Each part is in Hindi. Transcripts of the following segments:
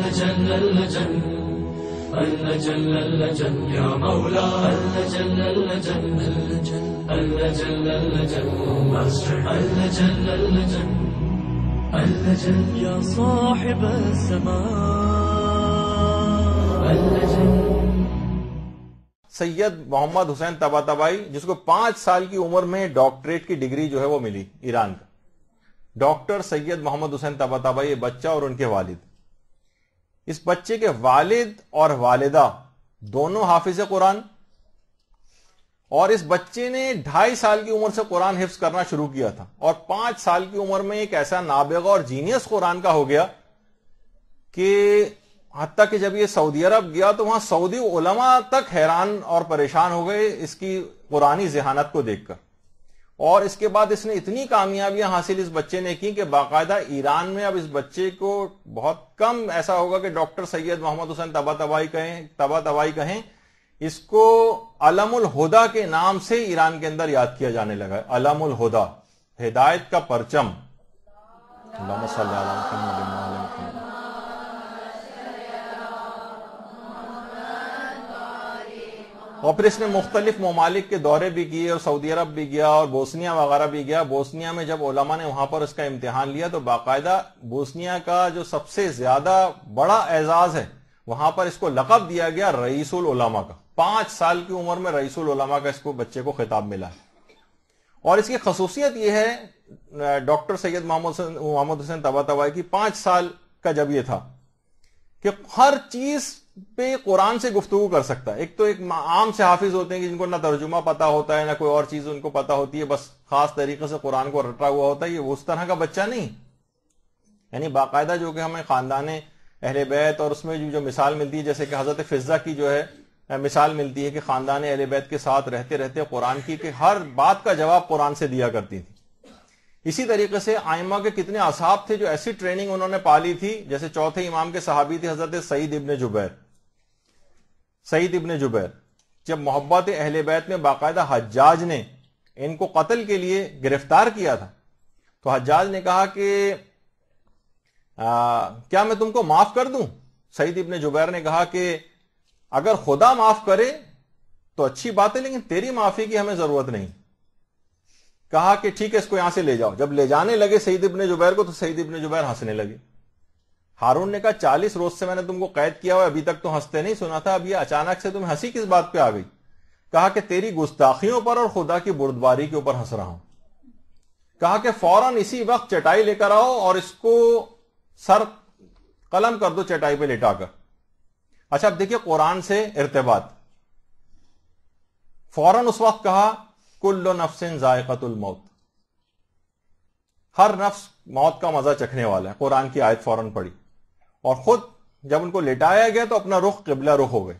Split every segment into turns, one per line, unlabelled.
सैयद मोहम्मद हुसैन तबाताबाई जिसको पांच साल की उम्र में डॉक्टरेट की डिग्री जो है वो मिली ईरान का doctor Sayyid Mohammad Hussein Tabatabai ये बच्चा और उनके वालिद इस बच्चे के वालिद और वालिदा दोनों हाफिज कुरान और इस बच्चे ने ढाई साल की उम्र से कुरान हिफ्स करना शुरू किया था और पांच साल की उम्र में एक ऐसा नाबेगा और जीनियस कुरान का हो गया कि हती कि जब ये सऊदी अरब गया तो वहां सऊदी उलमा तक हैरान और परेशान हो गए इसकी कुरानी जहानत को देखकर और इसके बाद इसने इतनी कामयाबियां हासिल इस बच्चे ने की कि बाकायदा ईरान में अब इस बच्चे को बहुत कम ऐसा होगा कि डॉक्टर सैयद मोहम्मद हुसैन तबा तबाही कहें तबा तबाही कहें इसको अलमुल हुदा के नाम से ईरान के अंदर याद किया जाने लगा अलम अलमुल हुदा हिदायत का परचम और फिर इसने मुख्तलिफ ममालिक के दौरे भी किए और सऊदी अरब भी गया और बोसनिया वगैरह भी गया बोसनिया में जब ओलामा ने वहां पर उसका इम्तहान लिया तो बाकायदा बोसनिया का जो सबसे ज्यादा बड़ा एजाज है वहां पर इसको लकब दिया गया रईसुल ओलामा का पांच साल की उम्र में रईसुल ओलामा का इसको बच्चे को खिताब मिला है और इसकी खसूसियत यह है doctor Sayyid Mohammad Mohammad Hussein Tabatabai की पांच साल का जब यह था कि हर चीज पे कुरान से गुफ्तु कर सकता है एक तो एक आम से हाफिज होते हैं कि जिनको ना तर्जुमा पता होता है ना कोई और चीज उनको पता होती है बस खास तरीके से कुरान को रटा हुआ होता है ये उस तरह का बच्चा नहीं यानी बाकायदा जो कि हमें खानदान अहल बैत और उसमें जो, जो मिसाल मिलती है जैसे कि हजरत फिजा की जो है मिसाल मिलती है कि खानदान अहल बैत के साथ रहते रहते कुरान की कि हर बात का जवाब कुरान से दिया करती थी इसी तरीके से आयमा के कितने असाब थे जो ऐसी ट्रेनिंग उन्होंने पाली थी जैसे चौथे इमाम के सहाबी थे हजरत सईद इबन जुबैर सईद इबन जुबैर जब मोहब्बत अहल बैत में बाकायदा हज्जाज ने इनको कत्ल के लिए गिरफ्तार किया था तो हज्जाज ने कहा कि आ, क्या मैं तुमको माफ कर दूं सईद इबन जुबैर ने कहा कि अगर खुदा माफ करे तो अच्छी बात है लेकिन तेरी माफी की हमें जरूरत नहीं कहा कि ठीक है इसको यहां से ले जाओ जब ले जाने लगे सईद इब्ने जुबैर को तो सईद इब्ने जुबैर हंसने लगे हारून ने कहा चालीस रोज से मैंने तुमको कैद किया हुआ अभी तक तो हंसते नहीं सुना था अब ये अचानक से तुम हंसी किस बात पे आ गई कहा कि तेरी गुस्ताखियों पर और खुदा की बुर्दबारी के ऊपर हंस रहा हूं कहा कि फौरन इसी वक्त चटाई लेकर आओ और इसको सर कलम कर दो चटाई पे लिटाकर अच्छा अब देखिए कुरान से इर्तबात फौरन उस वक्त कहा कुल्लो नफसिन जायकतुल मौत हर नफ्स मौत का मजा चखने वाला है कुरान की आयत फौरन पड़ी और खुद जब उनको लेटाया गया तो अपना रुख किबला रुख हो गए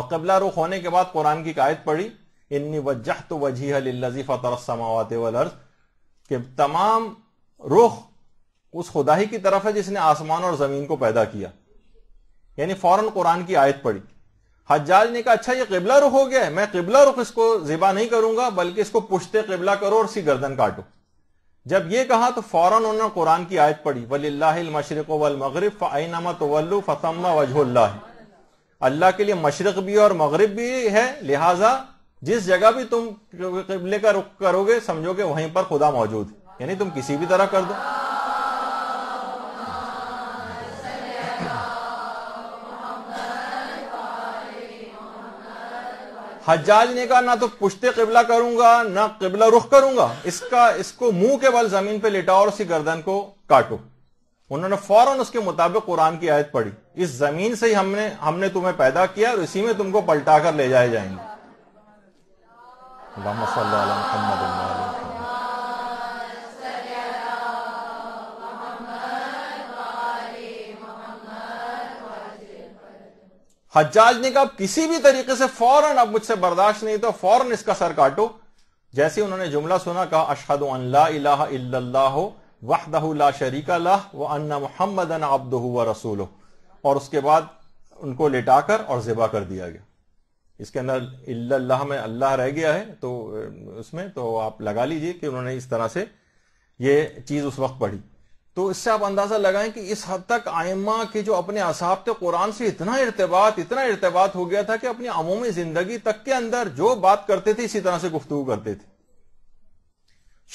और किबला रुख होने के बाद कुरान की आयत पड़ी इन्नी वजह तो वजीह लजीफा तरसमावत वर्ज के तमाम रुख उस खुदाही की तरफ है जिसने आसमान और जमीन को पैदा किया यानी फौरन कुरान की आयत पड़ी हज्जाज ने कहा अच्छा ये किबला रुख हो गया है मैं किबला रुख इसको जिबा नहीं करूंगा बल्कि इसको पुश्ते किबला करो और सी गर्दन काटो जब ये कहा तो फौरन उन्होंने कुरान की आयत पढ़ी वलीमशरक वल मगरब फ़ाइनमा तवल्लु फसम्मा वजहुल्ला अल्लाह के लिए मशरक भी और मगरब भी है लिहाजा जिस जगह भी तुम किबले का रुख करोगे समझोगे वहीं पर खुदा मौजूद है यानी तुम किसी भी तरह कर दो हजाज ने कहा ना तो पुश्ते किबला करूंगा ना किबला रुख करूंगा इसका इसको मुंह के बल जमीन पे लेटाओ और उसकी गर्दन को काटो उन्होंने फौरन उसके मुताबिक कुरान की आयत पढ़ी इस जमीन से ही हमने हमने तुम्हें पैदा किया और इसी में तुमको पलटा कर ले जाए जाएंगे हज्जाज ने कहा किसी भी तरीके से फौरन अब मुझसे बर्दाश्त नहीं तो फौरन इसका सर काटो जैसे उन्होंने जुमला सुना कहा अशहद वाहदहुल्ला शरीका लाह व अन्ना मोहम्मद अब्द रसूल और उसके बाद उनको लेटाकर और ज़िबा कर दिया गया इसके अंदर इल्लाह में अल्लाह रह गया है तो उसमें तो आप लगा लीजिए कि उन्होंने इस तरह से ये चीज़ उस वक्त पढ़ी तो इससे आप अंदाजा लगाएं कि इस हद तक आयमा के जो अपने असाब थे कुरान से इतना इरतबात इतना इरतबात हो गया था कि अपनी अमूमी जिंदगी तक के अंदर जो बात करते थे इसी तरह से गुफ्तु करते थे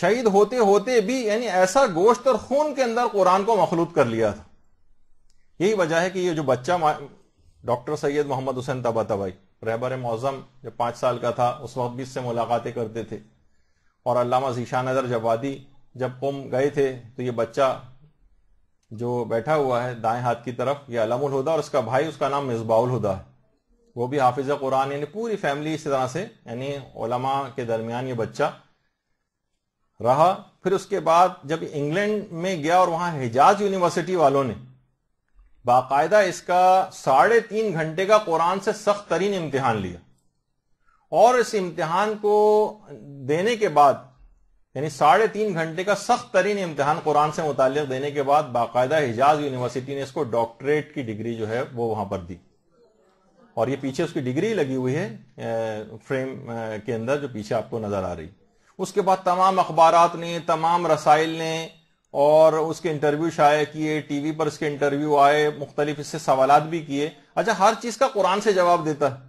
शहीद होते होते भी यानी ऐसा गोश्त और खून के अंदर कुरान को मखलूत कर लिया था यही वजह है कि ये जो बच्चा डॉक्टर सैयद मोहम्मद हुसैन तबा तबाई रहबर मौजम जब पांच साल का था उस वक्त भी इससे मुलाकातें करते थे और अलामा जीशान अदर जवादी जब कुम गए थे तो ये बच्चा जो बैठा हुआ है दाएं हाथ की तरफ ये अलमुल हुदा और उसका भाई उसका नाम मिसबाउल हुदा है वो भी हाफिज कुरान यानी पूरी फैमिली इसी तरह से यानी ओलमा के दरमियान ये बच्चा रहा फिर उसके बाद जब इंग्लैंड में गया और वहां हिजाज यूनिवर्सिटी वालों ने बाकायदा इसका साढ़े तीन घंटे का कुरान से सख्त तरीन इम्तहान लिया और इस इम्तहान को देने के बाद यानी साढ़े तीन घंटे का सख्त तरीन इम्तहान कुरान से मुतल देने के बाद बाकायदा हिजाज यूनिवर्सिटी ने इसको डॉक्टरेट की डिग्री जो है वो वहां पर दी और ये पीछे उसकी डिग्री लगी हुई है फ्रेम के अंदर जो पीछे आपको नजर आ रही उसके बाद तमाम अखबार ने तमाम रसाइल ने और उसके इंटरव्यू शाये किए टीवी पर उसके इंटरव्यू आए मुख्तलिफ इससे सवाल भी किए अच्छा हर चीज का कुरान से जवाब देता है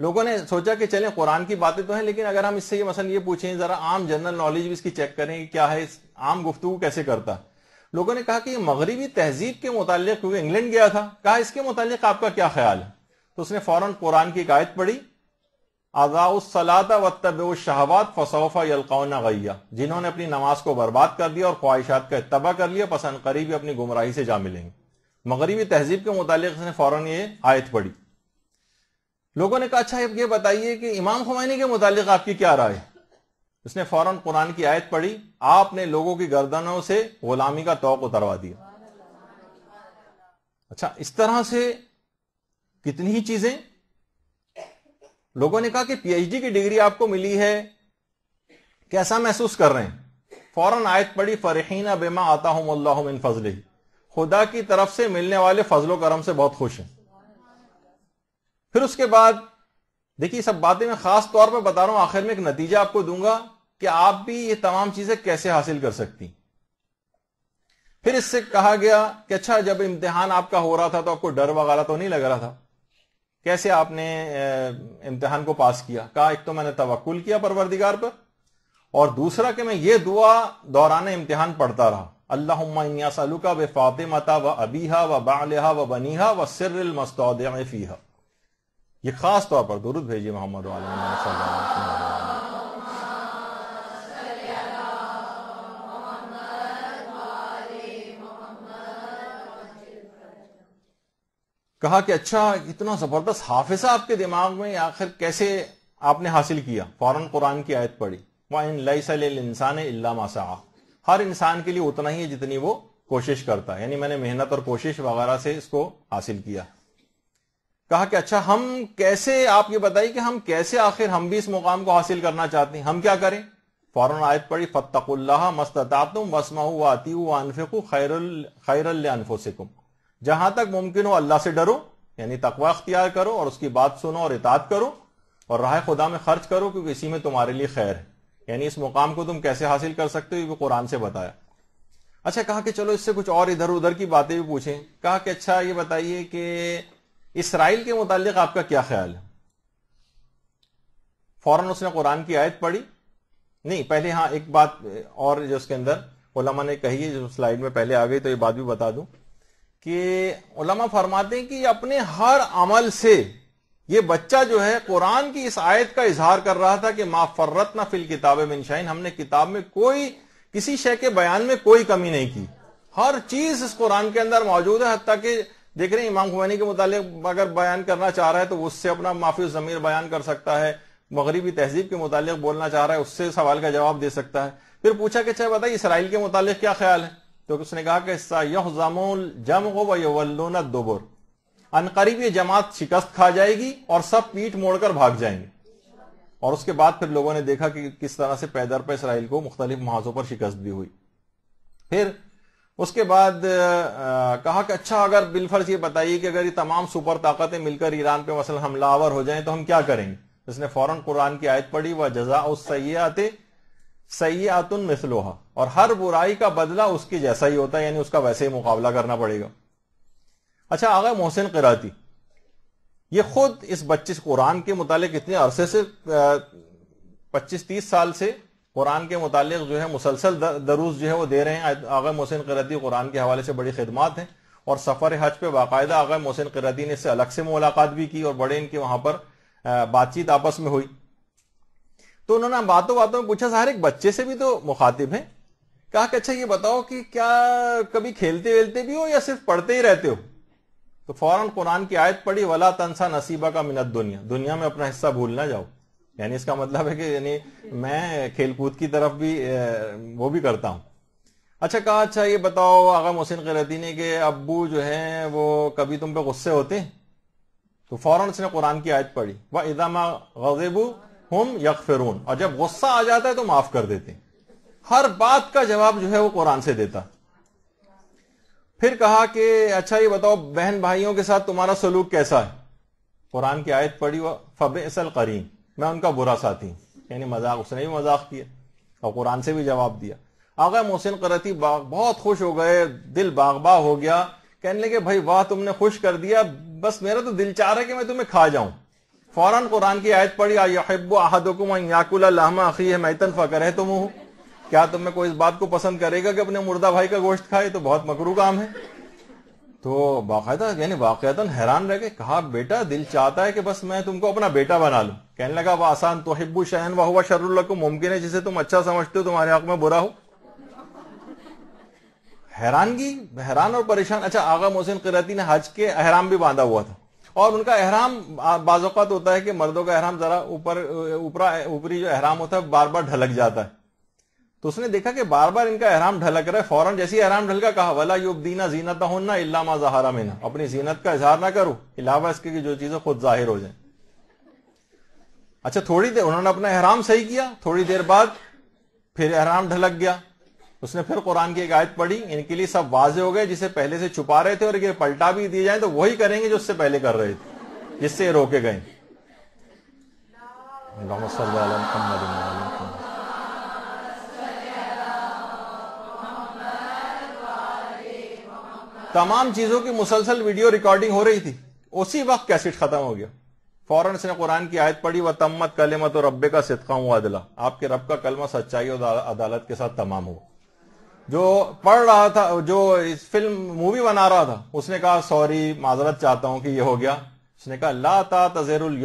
लोगों ने सोचा कि चलें कुरान की बातें तो हैं लेकिन अगर हम इससे ये मसल ये पूछें जरा आम जनरल नॉलेज भी इसकी चेक करें क्या है इस आम गुफ्तु कैसे करता लोगों ने कहा कि मगरबी तहजीब के मुतालिक क्योंकि इंग्लैंड गया था कहा इसके मुतालिक आपका क्या ख्याल है तो उसने फौरन कुरान की कायद पढ़ी आजाउसलाता व तब शहवात फसोफा यलकौना गैया जिन्होंने अपनी नमाज को बर्बाद कर दिया और ख्वाहिशात का इतबा कर लिया पसंद करीबी अपनी गुमराही से जा मिलेंगे मगरबी तहजीब के मुतालिक उसने फौरन ये आयत पढ़ी लोगों ने कहा अच्छा ये बताइए कि इमाम खुमैनी के मुतालिक आपकी क्या राय उसने फौरन कुरान की आयत पढ़ी आपने लोगों की गर्दनों से गुलामी का तोक उतरवा दिया अच्छा इस तरह से कितनी ही चीजें लोगों ने कहा कि पीएचडी की डिग्री आपको मिली है कैसा महसूस कर रहे हैं फौरन आयत पढ़ी फरहीना बेमा आता हूं फजल खुदा की तरफ से मिलने वाले फजलों करम से बहुत खुश हैं फिर उसके बाद देखिए सब बातें मैं खास तौर पर बता रहा हूं आखिर में एक नतीजा आपको दूंगा कि आप भी ये तमाम चीजें कैसे हासिल कर सकती फिर इससे कहा गया कि अच्छा जब इम्तिहान आपका हो रहा था तो आपको डर वगैरह तो नहीं लग रहा था कैसे आपने इम्तिहान को पास किया कहा एक तो मैंने तवक्ल किया परवरदिगार पर और दूसरा कि मैं ये दुआ दौरान इम्तिहान पढ़ता रहा अल्लाह सलुका व फातिमता व अबीहा व बालहा व बनीहा व सिर मस्तौद फीहा ये खास तौर पर दुरुद भेजिए मोहम्मद कहा कि अच्छा इतना जबरदस्त हाफिजा आपके दिमाग में आखिर कैसे आपने हासिल किया फौरन कुरान की आयत पढ़ी वाइन लई सल इंसान इल्ला हर इंसान के लिए उतना ही है जितनी वो कोशिश करता है यानी मैंने मेहनत और कोशिश वगैरह से इसको हासिल किया कहा कि अच्छा हम कैसे आप ये बताइए कि हम कैसे आखिर हम भी इस मुकाम को हासिल करना चाहते हैं हम क्या करें फौरन आयत पड़ी फतकुल्ला मस्तु तुम वसमाऊ आती अनफिक खैर खैरफोसिकुम जहां तक मुमकिन हो अल्लाह से डरो यानी तकवा अख्तियार करो और उसकी बात सुनो और इतात करो और राह खुदा में खर्च करो क्योंकि इसी में तुम्हारे लिए खैर है यानी इस मुकाम को तुम कैसे हासिल कर सकते हो ये कुरान से बताया अच्छा कहा कि चलो इससे कुछ और इधर उधर की बातें भी पूछें कहा कि अच्छा ये बताइए कि इसराइल के मुतालिक आपका क्या ख्याल है फौरन उसने कुरान की आयत पढ़ी नहीं पहले हाँ एक बात और जो उसके अंदर ओलमा ने कही है जो स्लाइड में पहले आ गई तो ये बात भी बता दूं कि ओलमा फरमाते हैं कि अपने हर अमल से ये बच्चा जो है कुरान की इस आयत का इजहार कर रहा था कि माँ फर्रत ना फिल किताब में शाइन हमने किताब में कोई किसी शय के बयान में कोई कमी नहीं की हर चीज इस कुरान के अंदर मौजूद है हती देख रहे हैं इमाम खुमैनी के मुतालिक अगर बयान करना चाह रहा है तो उससे अपना माफी ज़मीर बयान कर सकता है मगरबी तहजीब के मुतालिक बोलना चाह रहा है उससे सवाल का जवाब दे सकता है फिर पूछा कि चाहे अच्छा, बताइए इसराइल के मुतालिक क्या ख्याल है तो उसने कहा कि जम हो वल्लून दोबर अनकरीब ये जमात शिकस्त खा जाएगी और सब पीठ मोड़कर भाग जाएंगे और उसके बाद फिर लोगों ने देखा कि किस तरह से पैदर पर इसराइल को मुख्तलिफ महाजों पर शिकस्त भी हुई फिर उसके बाद आ, कहा कि अच्छा अगर बिलफर्ज ये बताइए कि अगर ये तमाम सुपर ताकतें मिलकर ईरान पे मसल हमलावर हो जाएं तो हम क्या करेंगे उसने फौरन कुरान की आयत पढ़ी वह जजा उस सयात सयातुन मिसलोहा और हर बुराई का बदला उसके जैसा ही होता है यानी उसका वैसे ही मुकाबला करना पड़ेगा अच्छा आगे मोहसिन कराती ये खुद इस बच्चे कुरान के मुतालिक इतने अरसे से पच्चीस तीस साल से कुरान के मुतालिक जो है मुसलसल दरूस जो है वो दे रहे हैं आगा मोहसिन करदी कुरान के हवाले से बड़ी खिदमत हैं और सफ़र हज पे बाकायदा आगा मोहसिन करदी ने इससे अलग से मुलाकात भी की और बड़े इनके वहां पर बातचीत आपस में हुई तो उन्होंने बातों बातों में पूछा सर एक बच्चे से भी तो मुखातिब है कहा कि अच्छा ये बताओ कि क्या कभी खेलते वेलते भी हो या सिर्फ पढ़ते ही रहते हो तो फौरन कुरान की आयत पढ़ी वला तनसा नसीबा का मिनत दुनिया दुनिया में अपना हिस्सा भूल ना जाओ यानी इसका मतलब है कि यानी मैं खेलकूद की तरफ भी वो भी करता हूँ अच्छा कहा अच्छा ये बताओ आगा मोहसिन करतीनी के अबू जो है वो कभी तुम पे गुस्से होते तो फौरन उसने कुरान की आयत पढ़ी वह इजामा गजेबू हम यकफिरून और जब गुस्सा आ जाता है तो माफ कर देते हर बात का जवाब जो है वो कुरान से देता फिर कहा कि अच्छा ये बताओ बहन भाइयों के साथ तुम्हारा सलूक कैसा है कुरान की आयत पढ़ी वह फबेसल करीम मैं उनका बुरा साथी यानी मजाक उसने भी मजाक किया और कुरान से भी जवाब दिया आगे मोहसिन करती बहुत खुश हो गए दिल बागबा हो गया कहने लगे भाई वाह तुमने खुश कर दिया बस मेरा तो दिल चाह रहा है कि मैं तुम्हें खा जाऊं फौरन कुरान की आयत पढ़ी आयब है मैतन फ़कर है तुम क्या तुम्हें कोई इस बात को पसंद करेगा कि अपने मुर्दा भाई का गोश्त खाए तो बहुत मकरू काम है तो बाकायदा यानी वाकता हैरान रह गए कहा बेटा दिल चाहता है कि बस मैं तुमको अपना बेटा बना लूं कहने लगा वह आसान तो हिब्बू शहन वह हुआ को मुमकिन है जिसे तुम अच्छा समझते हो तुम्हारे हक में बुरा हो हैरानगी हैरान और परेशान अच्छा आगा मोहसिन करती ने हज के अहराम भी बांधा हुआ था और उनका अहराम बाजोकात होता है कि मर्दों का अहराम जरा ऊपर ऊपरा ऊपरी जो अहराम होता है बार बार ढलक जाता है तो उसने देखा कि बार बार इनका अहराम ढलक रहा है फौरन जैसी अहराम ढलका कहा वाला वला दीना जीनत होना इलामा जहारा में ना अपनी जीनत का इजहार ना करो इलावा इसके की जो चीजें खुद जाहिर हो जाए अच्छा थोड़ी देर उन्होंने अपना अहराम सही किया थोड़ी देर बाद फिर अहराम ढलक गया उसने फिर कुरान की एक आयत पढ़ी इनके लिए सब वाजे हो गए जिसे पहले से छुपा रहे थे और ये पलटा भी दिए जाए तो वही करेंगे जो उससे पहले कर रहे थे जिससे ये रोके गए तमाम चीजों की मुसलसल वीडियो रिकॉर्डिंग हो रही थी उसी वक्त कैसेट खत्म हो गया फौरन उसने कुरान की आयत पढ़ी व तमत कलेमत तो और रब्बे का सिदका हुआ अदला आपके रब का कलमा सच्चाई और अदालत के साथ तमाम हुआ जो पढ़ रहा था जो इस फिल्म मूवी बना रहा था उसने कहा सॉरी माजरत चाहता हूं कि ये हो गया उसने कहा ला ता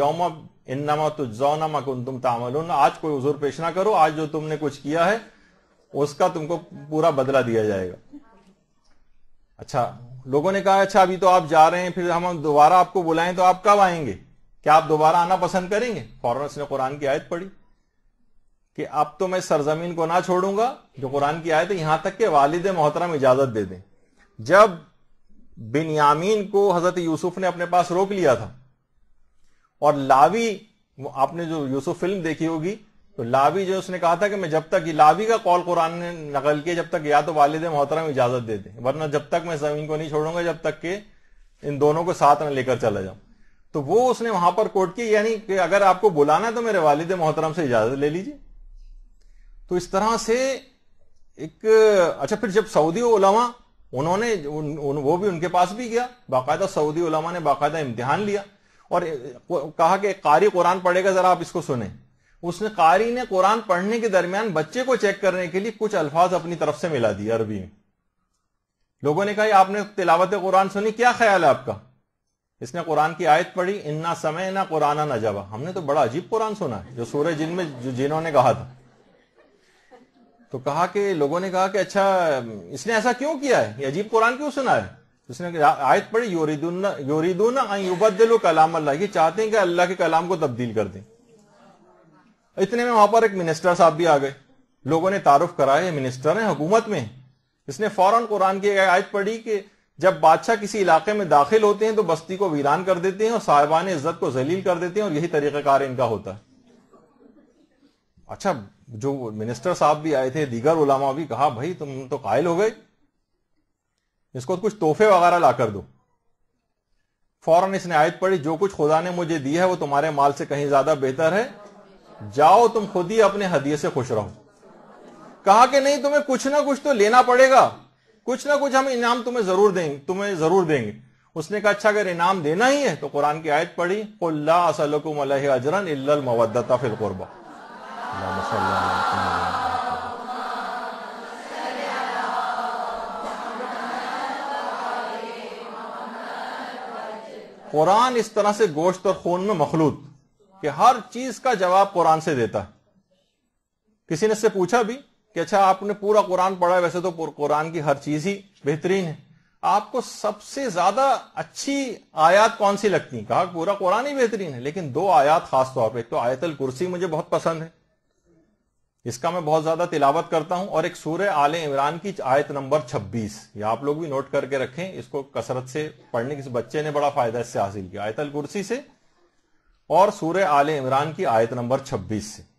योम इन नमा तुजौना मकुन तुम तामल आज कोई उजूर पेश ना करो आज जो तुमने कुछ किया है उसका तुमको पूरा बदला दिया जाएगा अच्छा लोगों ने कहा अच्छा अभी तो आप जा रहे हैं फिर हम दोबारा आपको बुलाएं तो आप कब आएंगे क्या आप दोबारा आना पसंद करेंगे फॉरनर्स ने कुरान की आयत पढ़ी कि अब तो मैं सरजमीन को ना छोड़ूंगा जो कुरान की आयत है यहां तक के वालिद मोहतरम इजाजत दे दें जब बिनयामीन को हजरत यूसुफ ने अपने पास रोक लिया था और लावी आपने जो यूसुफ फिल्म देखी होगी तो लावी जो उसने कहा था कि मैं जब तक लावी का कॉल कुरान ने नकल किया जब तक या तो वालद मोहतरम इजाजत दे दे वरना जब तक मैं जमीन को नहीं छोड़ूंगा जब तक के इन दोनों को साथ में लेकर चला जाऊं तो वो उसने वहां पर कोर्ट की यानी कि अगर आपको बुलाना है तो मेरे वालिद मोहतरम से इजाजत ले लीजिए तो इस तरह से एक अच्छा फिर जब सऊदी उलमा उन्होंने उन, उन, वो भी उनके पास भी गया बाकायदा सऊदी उलमा ने बाकायदा इम्तिहान लिया और कहा कि कारी कुरान पढ़ेगा जरा आप इसको सुने उसने कारी ने कुरान पढ़ने के दरमियान बच्चे को चेक करने के लिए कुछ अल्फाज अपनी तरफ से मिला दिए अरबी में लोगों ने कहा आपने तिलावत कुरान सुनी क्या ख्याल है आपका इसने कुरान की आयत पढ़ी इन्ना समय ना कुराना ना जवा हमने तो बड़ा अजीब कुरान सुना है जो सूर्य जिन में जो जिन्होंने कहा था तो कहा कि लोगों ने कहा कि अच्छा इसने ऐसा क्यों किया है ये अजीब कुरान क्यों सुना है उसने आयत पढ़ी योरिदुन योरिदुन युबदलो कलाम अल्लाह ये चाहते हैं कि अल्लाह के कलाम को तब्दील कर दें इतने में वहां पर एक मिनिस्टर साहब भी आ गए लोगों ने तारुफ कराए मिनिस्टर है हुकूमत में इसने फौरन कुरान की आयत पढ़ी कि जब बादशाह किसी इलाके में दाखिल होते हैं तो बस्ती को वीरान कर देते हैं और साहिबान इज्जत को जलील कर देते हैं और यही तरीक़ाकार इनका होता है अच्छा जो मिनिस्टर साहब भी आए थे दीगर उलामा भी कहा भाई तुम तो कायल हो गए इसको तो कुछ तोहफे वगैरह ला कर दो फौरन इसने आयत पढ़ी जो कुछ खुदा ने मुझे दी है वो तुम्हारे माल से कहीं ज्यादा बेहतर है जाओ तुम खुद ही अपने हदिये से खुश रहो कहा कि नहीं तुम्हें कुछ ना कुछ तो लेना पड़ेगा कुछ ना कुछ हम इनाम तुम्हें जरूर देंगे तुम्हें जरूर देंगे उसने कहा अच्छा अगर इनाम देना ही है तो कुरान की आयत पढ़ी असलकुम अजरन फिल कुरबा कुरान इस तरह से गोश्त और खून में मखलूत कि हर चीज का जवाब कुरान से देता है किसी ने इससे पूछा भी कि अच्छा आपने पूरा कुरान पढ़ा है वैसे तो कुरान की हर चीज ही बेहतरीन है आपको सबसे ज्यादा अच्छी आयात कौन सी लगती है कहा पूरा कुरान ही बेहतरीन है लेकिन दो आयात खास तौर पर एक तो आयतल कुर्सी मुझे बहुत पसंद है इसका मैं बहुत ज्यादा तिलावत करता हूं और एक सूर्य आल इमरान की आयत नंबर 26 ये आप लोग भी नोट करके रखें इसको कसरत से पढ़ने किसी बच्चे ने बड़ा फायदा इससे हासिल किया आयतल कुर्सी से और सूर्य आल इमरान की आयत नंबर 26 से